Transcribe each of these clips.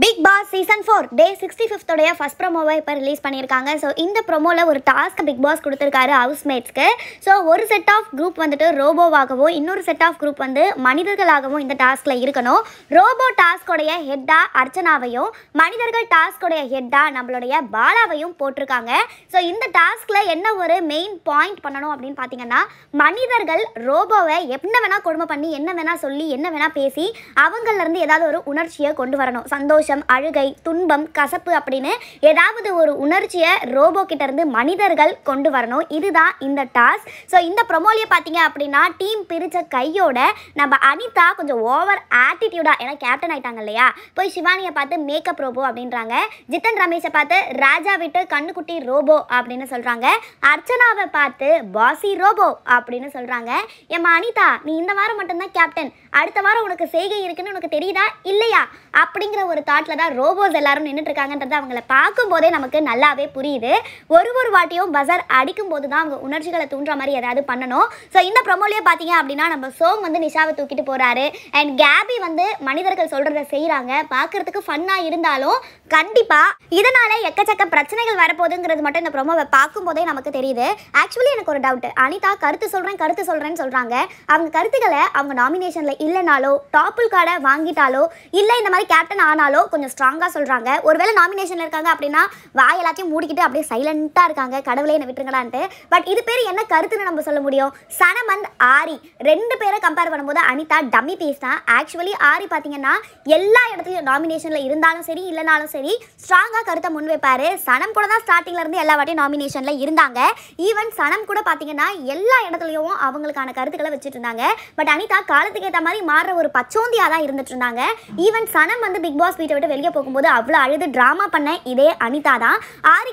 big Boss season four day sixty ஃபிஃப்த்தோடைய first ப்ரோமோவை இப்போ ரிலீஸ் பண்ணியிருக்காங்க ஸோ இந்த ப்ரோமோவில் ஒரு டாஸ்க் பிக் பாஸ் கொடுத்துருக்காரு ஹவுஸ்மேட்ஸ்க்கு ஸோ ஒரு செட் ஆஃப் குரூப் வந்துட்டு ரோபோவாகவும் இன்னொரு செட் ஆஃப் குரூப் வந்து மனிதர்களாகவும் இந்த டாஸ்கில் இருக்கணும் ரோபோ டாஸ்கோடைய ஹெட்டாக அர்ச்சனாவையும் மனிதர்கள் டாஸ்கோடைய ஹெட்டாக நம்மளுடைய பாலாவையும் போட்டிருக்காங்க ஸோ இந்த டாஸ்கில் என்ன ஒரு மெயின் பாயிண்ட் பண்ணணும் அப்படின்னு பார்த்தீங்கன்னா மனிதர்கள் ரோபோவை என்ன வேணால் கொடுமை பண்ணி என்ன வேணால் சொல்லி என்ன வேணால் பேசி அவங்கள்லேருந்து ஏதாவது ஒரு உணர்ச்சியை கொண்டு வரணும் சந்தோஷம் சந்தோஷம் அழுகை துன்பம் கசப்பு அப்படின்னு ஏதாவது ஒரு உணர்ச்சியை ரோபோ கிட்டேருந்து மனிதர்கள் கொண்டு வரணும் இதுதான் இந்த டாஸ்க் ஸோ இந்த ப்ரொமோலியை பார்த்தீங்க அப்படின்னா டீம் பிரித்த கையோட நம்ம அனிதா கொஞ்சம் ஓவர் ஆட்டிடியூடா ஏன்னா கேப்டன் ஆயிட்டாங்க இல்லையா போய் சிவானியை பார்த்து மேக்கப் ரோபோ அப்படின்றாங்க ஜித்தன் ரமேஷை பார்த்து ராஜா விட்டு கண்ணுக்குட்டி ரோபோ அப்படின்னு சொல்கிறாங்க அர்ச்சனாவை பார்த்து பாசி ரோபோ அப்படின்னு சொல்கிறாங்க ஏம்மா அனிதா நீ இந்த வாரம் மட்டும்தான் கேப்டன் அடுத்த வாரம் உனக்கு செய்கை இருக்குன்னு உனக்கு தெரியுதா இல்லையா அப்படிங்கிற ஒரு தாட் பாட்டில் தான் ரோபோஸ் எல்லாரும் நின்றுட்டுருக்காங்கன்றது அவங்கள பார்க்கும்போதே நமக்கு நல்லாவே புரியுது ஒரு ஒரு வாட்டியும் பசர் அடிக்கும் போது தான் அவங்க உணர்ச்சிகளை தூண்டுற மாதிரி ஏதாவது பண்ணணும் ஸோ இந்த ப்ரொமோலேயே பார்த்தீங்க அப்படின்னா நம்ம சோங் வந்து நிஷாவை தூக்கிட்டு போகிறாரு அண்ட் கேபி வந்து மனிதர்கள் சொல்கிறத செய்கிறாங்க பார்க்குறதுக்கு ஃபன்னாக இருந்தாலும் கண்டிப்பாக இதனால் எக்கச்சக்க பிரச்சனைகள் வரப்போகுதுங்கிறது மட்டும் இந்த ப்ரொமோவை பார்க்கும்போதே நமக்கு தெரியுது ஆக்சுவலி எனக்கு ஒரு டவுட் அனிதா கருத்து சொல்கிறேன் கருத்து சொல்கிறேன்னு சொல்கிறாங்க அவங்க கருத்துக்களை அவங்க நாமினேஷனில் இல்லைனாலோ டாப்புல் கார்டை வாங்கிட்டாலோ இல்லை இந்த மாதிரி கேப்டன் ஆனாலோ சொல்கிறாங்களோ கொஞ்சம் ஸ்ட்ராங்காக சொல்கிறாங்க ஒருவேளை நாமினேஷனில் இருக்காங்க அப்படின்னா வாய் எல்லாத்தையும் மூடிக்கிட்டு அப்படியே சைலண்ட்டாக இருக்காங்க கடவுளே என்ன விட்டுருங்களான்ட்டு பட் இது பேர் என்ன கருத்துன்னு நம்ம சொல்ல முடியும் சனமந்த் ஆரி ரெண்டு பேரை கம்பேர் பண்ணும்போது அனிதா டம்மி பீஸ் தான் ஆக்சுவலி ஆரி பார்த்தீங்கன்னா எல்லா இடத்துலையும் நாமினேஷனில் இருந்தாலும் சரி இல்லைனாலும் சரி ஸ்ட்ராங்காக கருத்தை முன்வைப்பார் சனம் கூட தான் ஸ்டார்டிங்கில் இருந்து எல்லா வாட்டியும் நாமினேஷனில் இருந்தாங்க ஈவன் சனம் கூட பார்த்தீங்கன்னா எல்லா இடத்துலையும் அவங்களுக்கான கருத்துக்களை வச்சுட்டு இருந்தாங்க பட் அனிதா காலத்துக்கு ஏற்ற மாதிரி மாறுற ஒரு பச்சோந்தியாக தான் இருந்துட்டு இருந்தாங்க ஈவன் சனம் வந்து பிக் பாஸ் வீட்டை விட்டு வெளியே போகும்போது அவ்வளோ அழுது ட்ராமா பண்ண இதே அனிதா தான்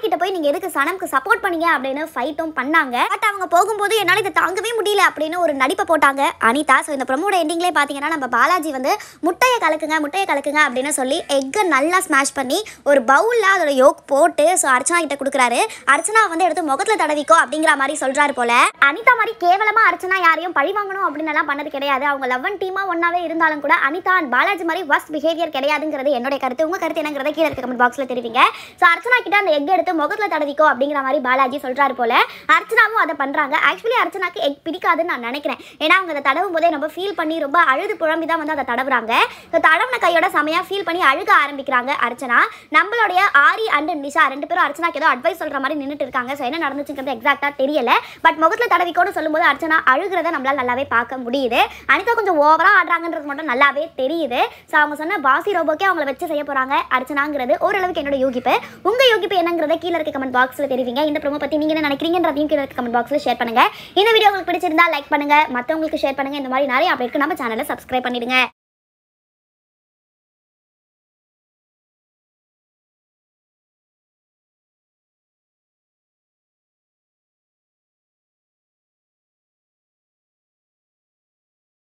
கிட்ட போய் நீங்க எதுக்கு சனம்க்கு சப்போர்ட் பண்ணீங்க அப்படின்னு ஃபைட்டும் பண்ணாங்க பட் அவங்க போகும்போது என்னால் இதை தாங்கவே முடியல அப்படின்னு ஒரு நடிப்பை போட்டாங்க அனிதா ஸோ இந்த ப்ரமோட எண்டிங்லேயே பார்த்தீங்கன்னா நம்ம பாலாஜி வந்து முட்டையை கலக்குங்க முட்டையை கலக்குங்க அப்படின்னு சொல்லி எக்கை நல்லா ஸ்மாஷ் பண்ணி ஒரு பவுலில் அதோட யோக் போட்டு ஸோ அர்ச்சனா கிட்ட கொடுக்குறாரு அர்ச்சனா வந்து எடுத்து முகத்தில் தடவிக்கோ அப்படிங்கிற மாதிரி சொல்கிறாரு போல அனிதா மாதிரி கேவலமாக அர்ச்சனா யாரையும் பழி வாங்கணும் அப்படின்னு எல்லாம் பண்ணது கிடையாது அவங்க லவ் அண்ட் டீமாக ஒன்றாவே இருந்தாலும் கூட அனிதா அண்ட் பாலாஜி மாதிரி ஒஸ்ட் பிஹேவியர் கிடையாதுங்கிறது என்ன என்னுடைய கருத்து உங்க கருத்து என்னங்கிறத கீழே இருக்க கமெண்ட் பாக்ஸ்ல தெரிவிங்க ஸோ அர்ச்சனா கிட்ட அந்த எக் எடுத்து முகத்துல தடவிக்கோ அப்படிங்கிற மாதிரி பாலாஜி சொல்றாரு போல அர்ச்சனாவும் அதை பண்றாங்க ஆக்சுவலி அர்ச்சனாக்கு எக் பிடிக்காதுன்னு நான் நினைக்கிறேன் ஏன்னா அவங்க அதை தடவும் போதே ரொம்ப ஃபீல் பண்ணி ரொம்ப அழுது புழம்பி தான் வந்து அதை தடவுறாங்க ஸோ தடவுன கையோட சமையா ஃபீல் பண்ணி அழுக ஆரம்பிக்கிறாங்க அர்ச்சனா நம்மளுடைய ஆரி அண்ட் நிஷா ரெண்டு பேரும் அர்ச்சனாக்கு ஏதோ அட்வைஸ் சொல்ற மாதிரி நின்றுட்டு இருக்காங்க ஸோ என்ன நடந்துச்சுங்கிறது எக்ஸாக்டா தெரியல பட் முகத்துல தடவிக்கோன்னு சொல்லும்போது அர்ச்சனா அழுகிறத நம்மளால நல்லாவே பார்க்க முடியுது அனிதா கொஞ்சம் ஓவரா ஆடுறாங்கன்றது மட்டும் நல்லாவே தெரியுது ஸோ அவங்க சொன்ன பாசி ரோபோக்கே அவங்கள வச்சு செய்ய போகிறாங்க அர்ச்சனாங்கிறது ஓரளவுக்கு என்னோட யோகிப்பு உங்கள் யோகிப்பு என்னங்கிறத கீழே இருக்க கமெண்ட் பாக்ஸில் தெரிவிங்க இந்த ப்ரோமோ பற்றி நீங்கள் என்ன நினைக்கிறீங்கன்றதையும் கீழே இருக்க கமெண்ட் பாக்ஸில் ஷேர் பண்ணுங்கள் இந்த வீடியோ உங்களுக்கு பிடிச்சிருந்தா லைக் பண்ணுங்கள் மற்றவங்களுக்கு ஷேர் பண்ணுங்கள் இந்த மாதிரி நிறைய அப்டேட்க்கு நம்ம சேனலை சப்ஸ்கிரைப் பண்ணிடுங்க